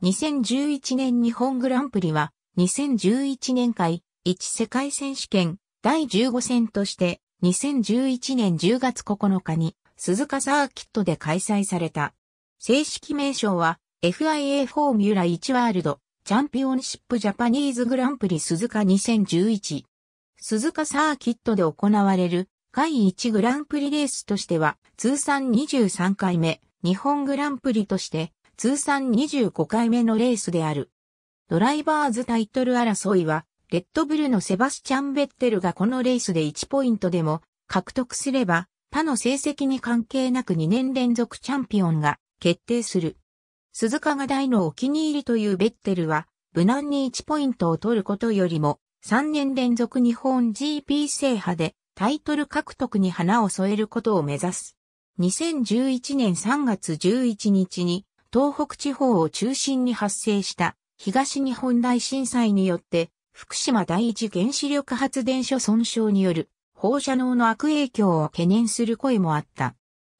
2011年日本グランプリは、2011年会1世界選手権第15戦として、2011年10月9日に鈴鹿サーキットで開催された。正式名称は FIA フォーミュラ1ワールドチャンピオンシップジャパニーズグランプリ鈴鹿2011。鈴鹿サーキットで行われる第1グランプリレースとしては通算23回目日本グランプリとして通算25回目のレースである。ドライバーズタイトル争いは、レッドブルのセバスチャン・ベッテルがこのレースで1ポイントでも獲得すれば、他の成績に関係なく2年連続チャンピオンが決定する。鈴鹿が大のお気に入りというベッテルは、無難に1ポイントを取ることよりも、3年連続日本 GP 制覇でタイトル獲得に花を添えることを目指す。2011年3月11日に東北地方を中心に発生した東日本大震災によって福島第一原子力発電所損傷による放射能の悪影響を懸念する声もあった。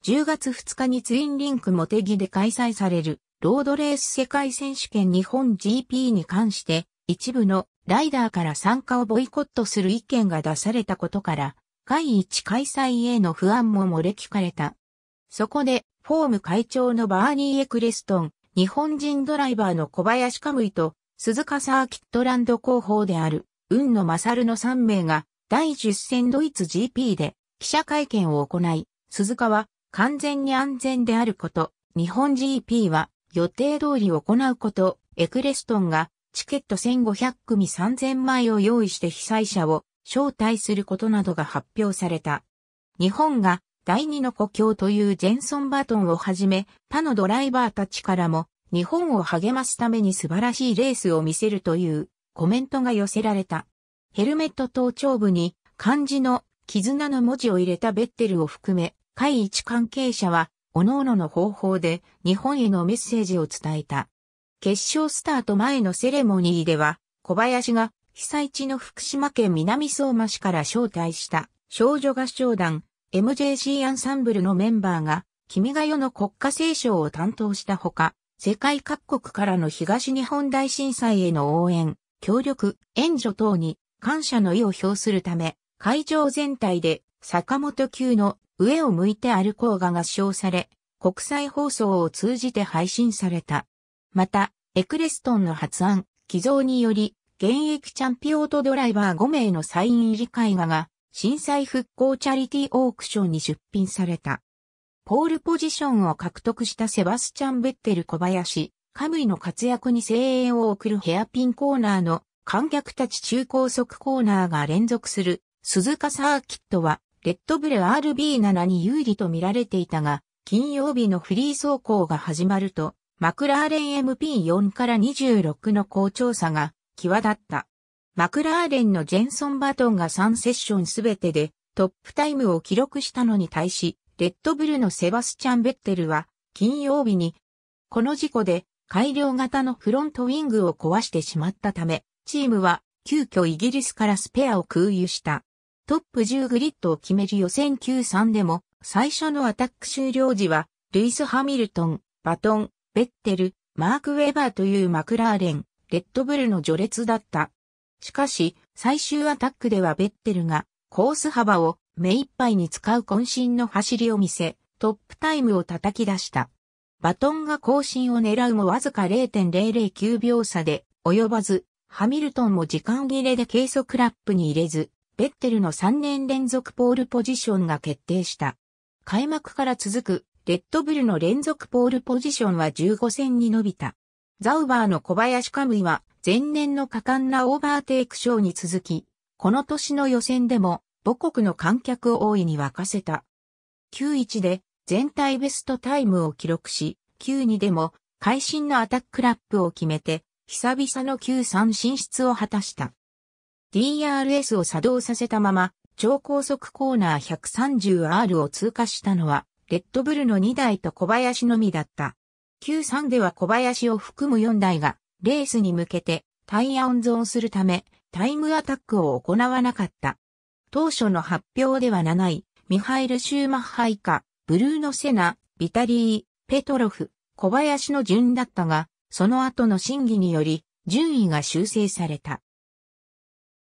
10月2日にツインリンクモテギで開催されるロードレース世界選手権日本 GP に関して一部のライダーから参加をボイコットする意見が出されたことから、会一開催への不安も漏れ聞かれた。そこでフォーム会長のバーニー・エクレストン、日本人ドライバーの小林カムイと、鈴鹿サーキットランド広報である、運野勝の3名が、第10戦ドイツ GP で、記者会見を行い、鈴鹿は、完全に安全であること、日本 GP は、予定通り行うこと、エクレストンが、チケット1500組3000枚を用意して被災者を招待することなどが発表された。日本が第二の故郷というジェンソン・バトンをはじめ、他のドライバーたちからも、日本を励ますために素晴らしいレースを見せるというコメントが寄せられた。ヘルメット頭頂部に漢字の絆の文字を入れたベッテルを含め、会一関係者は、各々の方法で日本へのメッセージを伝えた。決勝スタート前のセレモニーでは、小林が被災地の福島県南相馬市から招待した少女合唱団 MJC アンサンブルのメンバーが、君が代の国家斉唱を担当したほか、世界各国からの東日本大震災への応援、協力、援助等に感謝の意を表するため、会場全体で坂本級の上を向いて歩こうが合唱され、国際放送を通じて配信された。また、エクレストンの発案、寄贈により、現役チャンピオートドライバー5名のサイン入り絵画が震災復興チャリティーオークションに出品された。ポールポジションを獲得したセバスチャン・ベッテル小林、カムイの活躍に声援を送るヘアピンコーナーの観客たち中高速コーナーが連続する鈴鹿サーキットはレッドブル RB7 に有利と見られていたが、金曜日のフリー走行が始まると、マクラーレン MP4 から26の好調差が際立った。マクラーレンのジェンソン・バトンが3セッションすべてでトップタイムを記録したのに対し、レッドブルのセバスチャン・ベッテルは金曜日に、この事故で改良型のフロントウィングを壊してしまったため、チームは急遽イギリスからスペアを空輸した。トップ10グリッドを決める予選93でも、最初のアタック終了時は、ルイス・ハミルトン、バトン、ベッテル、マーク・ウェバーというマクラーレン、レッドブルの序列だった。しかし、最終アタックではベッテルがコース幅を目いっぱいに使う渾身の走りを見せ、トップタイムを叩き出した。バトンが更新を狙うもわずか0.009秒差で及ばず、ハミルトンも時間切れで計測ラップに入れず、ベッテルの3年連続ポールポジションが決定した。開幕から続く、レッドブルの連続ポールポジションは15戦に伸びた。ザウバーの小林カムイは前年の果敢なオーバーテイクショーに続き、この年の予選でも母国の観客を大いに沸かせた。9-1で全体ベストタイムを記録し、9-2でも会心のアタックラップを決めて、久々の9-3進出を果たした。DRS を作動させたまま、超高速コーナー 130R を通過したのは、レッドブルの2台と小林のみだった。Q3 では小林を含む4台が、レースに向けてタイヤ温存するため、タイムアタックを行わなかった。当初の発表では7位、ミハイル・シューマッハイカ、ブルーノ・セナ、ビタリー、ペトロフ、小林の順だったが、その後の審議により、順位が修正された。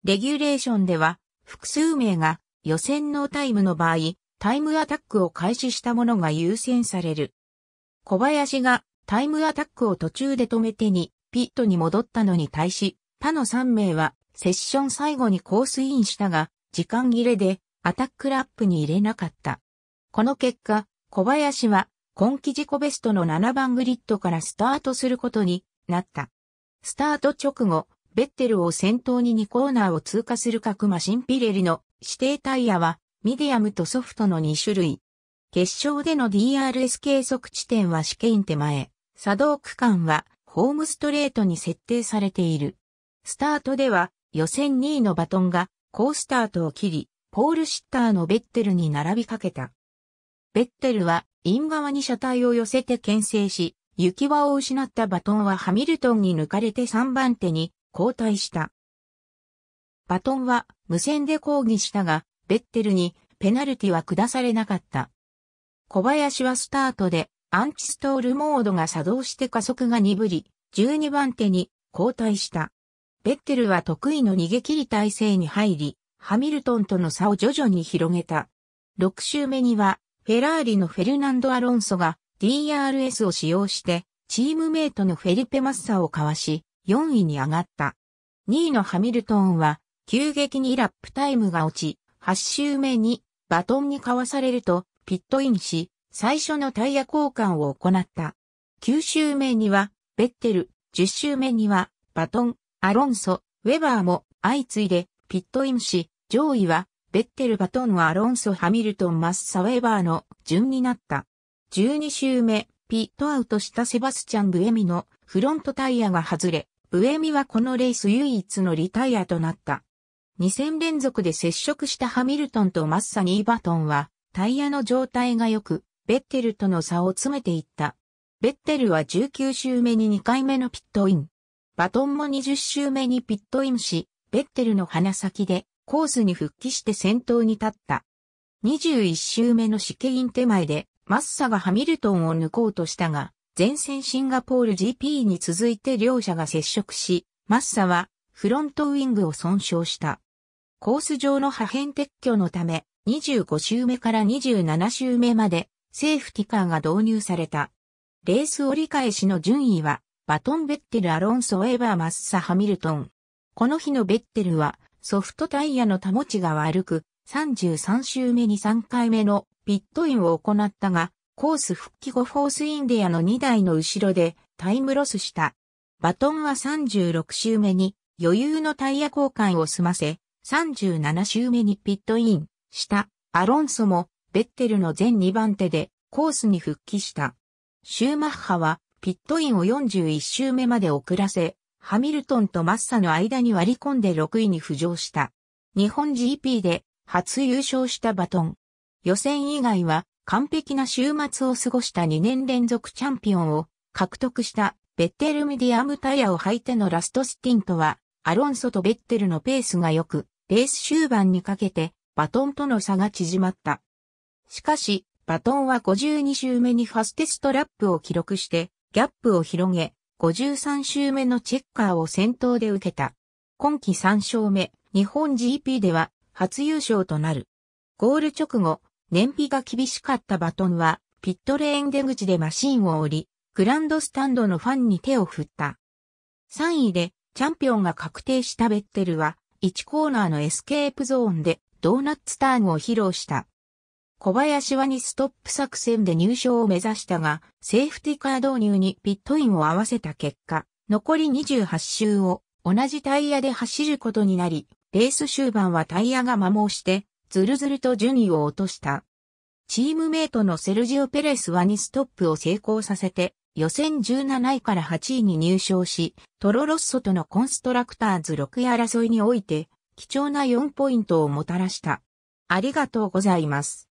レギュレーションでは、複数名が予選のタイムの場合、タイムアタックを開始したものが優先される。小林がタイムアタックを途中で止めてにピットに戻ったのに対し、他の3名はセッション最後にコースインしたが、時間切れでアタックラップに入れなかった。この結果、小林は今季自己ベストの7番グリッドからスタートすることになった。スタート直後、ベッテルを先頭に2コーナーを通過する各マシンピレリの指定タイヤはミディアムとソフトの2種類。決勝での DRS 計測地点は試験手前、作動区間はホームストレートに設定されている。スタートでは予選2位のバトンが好スタートを切り、ポールシッターのベッテルに並びかけた。ベッテルはイン側に車体を寄せて牽制し、行き場を失ったバトンはハミルトンに抜かれて3番手に交代した。バトンは無線で抗議したが、ベッテルにペナルティは下されなかった。小林はスタートでアンチストールモードが作動して加速が鈍り、12番手に交代した。ベッテルは得意の逃げ切り体制に入り、ハミルトンとの差を徐々に広げた。6周目には、フェラーリのフェルナンド・アロンソが DRS を使用して、チームメイトのフェリペ・マッサをかわし、4位に上がった。2位のハミルトンは、急激にラップタイムが落ち、8周目にバトンにかわされると、ピットインし、最初のタイヤ交換を行った。9周目には、ベッテル、10周目には、バトン、アロンソ、ウェバーも相次いでピットインし、上位は、ベッテル、バトン、アロンソ、ハミルトン、マッサ、ウェバーの順になった。12周目、ピットアウトしたセバスチャン・ブエミのフロントタイヤが外れ、ブエミはこのレース唯一のリタイアとなった。2戦連続で接触したハミルトンとマッサ・ニーバトンは、タイヤの状態が良く、ベッテルとの差を詰めていった。ベッテルは19周目に2回目のピットイン。バトンも20周目にピットインし、ベッテルの鼻先でコースに復帰して先頭に立った。21周目の試験手前でマッサがハミルトンを抜こうとしたが、前線シンガポール GP に続いて両者が接触し、マッサはフロントウィングを損傷した。コース上の破片撤去のため、25週目から27週目までセーフティカーが導入された。レース折り返しの順位は、バトンベッテル、アロンソ、エバー、マッサ、ハミルトン。この日のベッテルは、ソフトタイヤの保ちが悪く、33周目に3回目のピットインを行ったが、コース復帰後フォースインディアの2台の後ろでタイムロスした。バトンは36周目に余裕のタイヤ交換を済ませ、37周目にピットイン。したアロンソもベッテルの全2番手でコースに復帰した。シューマッハはピットインを41周目まで遅らせ、ハミルトンとマッサの間に割り込んで6位に浮上した。日本 GP で初優勝したバトン。予選以外は完璧な週末を過ごした2年連続チャンピオンを獲得したベッテルミディアムタイヤを履いてのラストスティントはアロンソとベッテルのペースが良く、レース終盤にかけてバトンとの差が縮まった。しかし、バトンは52周目にファステストラップを記録して、ギャップを広げ、53周目のチェッカーを先頭で受けた。今季3勝目、日本 GP では初優勝となる。ゴール直後、燃費が厳しかったバトンは、ピットレーン出口でマシンを降り、グランドスタンドのファンに手を振った。3位で、チャンピオンが確定したベッテルは、1コーナーのエスケープゾーンで、ドーナッツターンを披露した。小林はにストップ作戦で入賞を目指したが、セーフティカー導入にピットインを合わせた結果、残り28周を同じタイヤで走ることになり、レース終盤はタイヤが摩耗して、ずるずると順位を落とした。チームメイトのセルジオ・ペレスはにストップを成功させて、予選17位から8位に入賞し、トロロッソとのコンストラクターズ6位争いにおいて、貴重な4ポイントをもたらした。ありがとうございます。